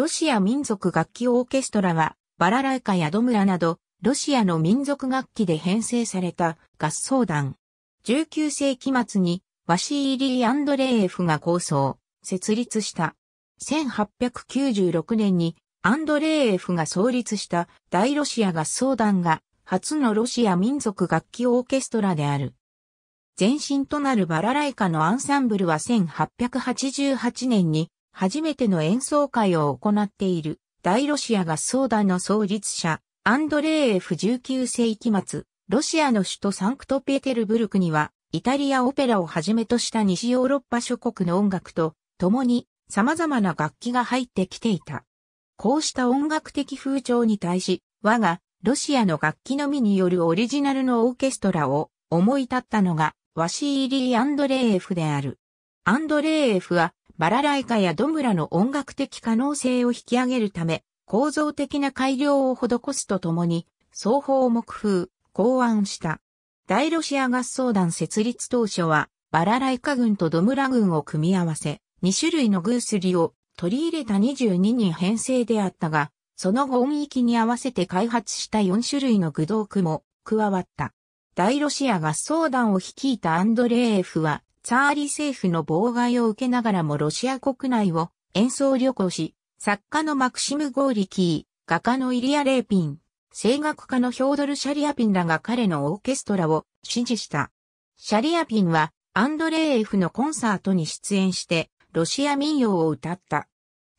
ロシア民族楽器オーケストラは、バラライカやドムラなど、ロシアの民族楽器で編成された合奏団。19世紀末に、ワシーリー・アンドレーエフが構想、設立した。1896年に、アンドレーエフが創立した大ロシア合奏団が、初のロシア民族楽器オーケストラである。前身となるバラライカのアンサンブルは1888年に初めての演奏会を行っている、大ロシア合奏団の創立者、アンドレーエフ19世紀末、ロシアの首都サンクトペテルブルクには、イタリアオペラをはじめとした西ヨーロッパ諸国の音楽と、共に様々な楽器が入ってきていた。こうした音楽的風潮に対し、我がロシアの楽器のみによるオリジナルのオーケストラを思い立ったのがワシーリー・アンドレーエフである。アンドレーエフはバラライカやドムラの音楽的可能性を引き上げるため、構造的な改良を施すとともに、双方を目風、考案した。大ロシア合奏団設立当初は、バラライカ軍とドムラ軍を組み合わせ、2種類のグースリを取り入れた22人編成であったが、その後音域に合わせて開発した4種類の具道具も加わった。大ロシア合奏団を率いたアンドレーエフは、チャーリ政府の妨害を受けながらもロシア国内を演奏旅行し、作家のマクシム・ゴーリキー、画家のイリア・レーピン、声楽家のヒョードル・シャリアピンらが彼のオーケストラを支持した。シャリアピンはアンドレーエフのコンサートに出演してロシア民謡を歌った。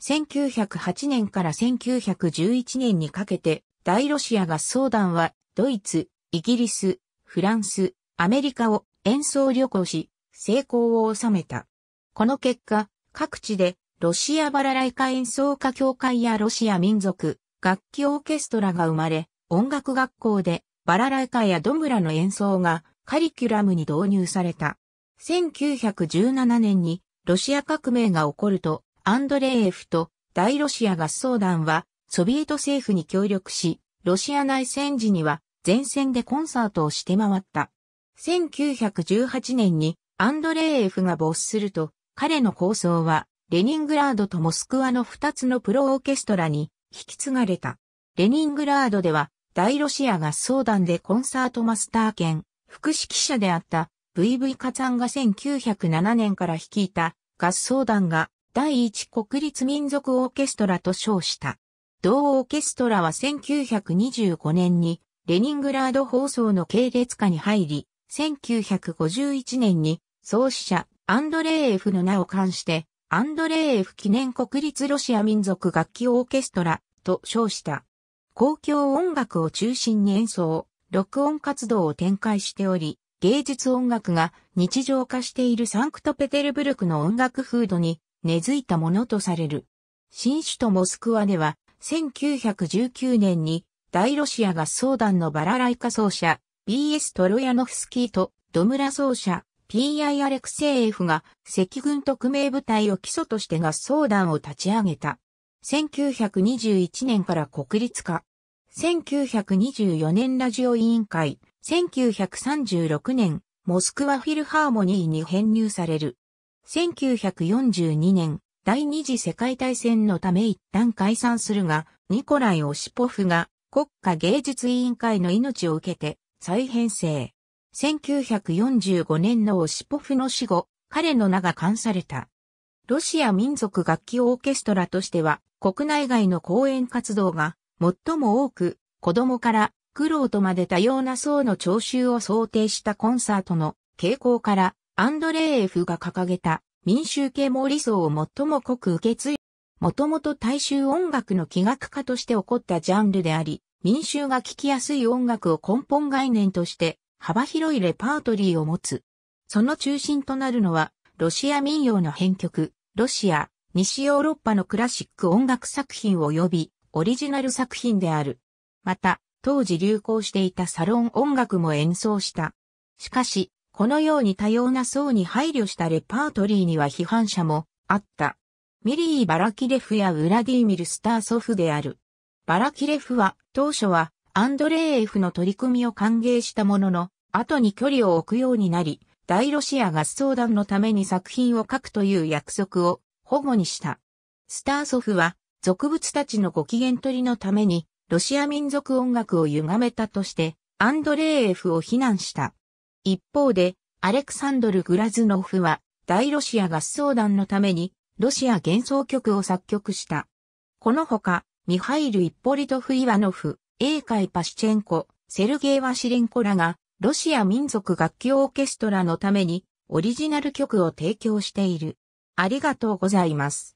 1908年から1911年にかけて大ロシア合奏団はドイツ、イギリス、フランス、アメリカを演奏旅行し、成功を収めた。この結果、各地でロシアバラライカ演奏家協会やロシア民族、楽器オーケストラが生まれ、音楽学校でバラライカやドムラの演奏がカリキュラムに導入された。1917年にロシア革命が起こると、アンドレーフと大ロシア合奏団はソビエト政府に協力し、ロシア内戦時には前線でコンサートをして回った。1918年にアンドレーエフが没すると、彼の構想は、レニングラードとモスクワの二つのプロオーケストラに引き継がれた。レニングラードでは、大ロシア合奏団でコンサートマスター兼副指揮者であった VV カツァンが1907年から率いた合奏団が第一国立民族オーケストラと称した。同オーケストラは1925年にレニングラード放送の系列下に入り、1951年に創始者、アンドレーエフの名を冠して、アンドレーエフ記念国立ロシア民族楽器オーケストラと称した。公共音楽を中心に演奏、録音活動を展開しており、芸術音楽が日常化しているサンクトペテルブルクの音楽風土に根付いたものとされる。新首都モスクワでは1919年に大ロシア合奏団のバラライカ奏者 BS トロヤノフスキーとドムラ奏者 PI アレクセイエフが赤軍特命部隊を基礎として合奏団を立ち上げた。1921年から国立化。1924年ラジオ委員会。1936年、モスクワフィルハーモニーに編入される。1942年、第二次世界大戦のため一旦解散するが、ニコライ・オシポフが国家芸術委員会の命を受けて再編成。1945年のオシポフの死後、彼の名が冠された。ロシア民族楽器オーケストラとしては、国内外の公演活動が最も多く、子供から苦労とまで多様な層の聴衆を想定したコンサートの傾向から、アンドレーエフが掲げた民衆系毛理想を最も濃く受け継い、もともと大衆音楽の器楽家として起こったジャンルであり、民衆が聴きやすい音楽を根本概念として幅広いレパートリーを持つ。その中心となるのは、ロシア民謡の編曲、ロシア、西ヨーロッパのクラシック音楽作品及び、オリジナル作品である。また、当時流行していたサロン音楽も演奏した。しかし、このように多様な層に配慮したレパートリーには批判者もあった。ミリー・バラキレフやウラディーミル・スターソフである。バラキレフは当初はアンドレーエフの取り組みを歓迎したものの、後に距離を置くようになり、大ロシア合奏団のために作品を書くという約束を保護にした。スターソフは、俗物たちのご機嫌取りのために、ロシア民族音楽を歪めたとして、アンドレーエフを非難した。一方で、アレクサンドル・グラズノフは、大ロシア合奏団のために、ロシア幻想曲を作曲した。このほか、ミハイル・イッポリトフ・イワノフ、英会パシチェンコ、セルゲイ・ワシリンコらが、ロシア民族楽器オーケストラのために、オリジナル曲を提供している。ありがとうございます。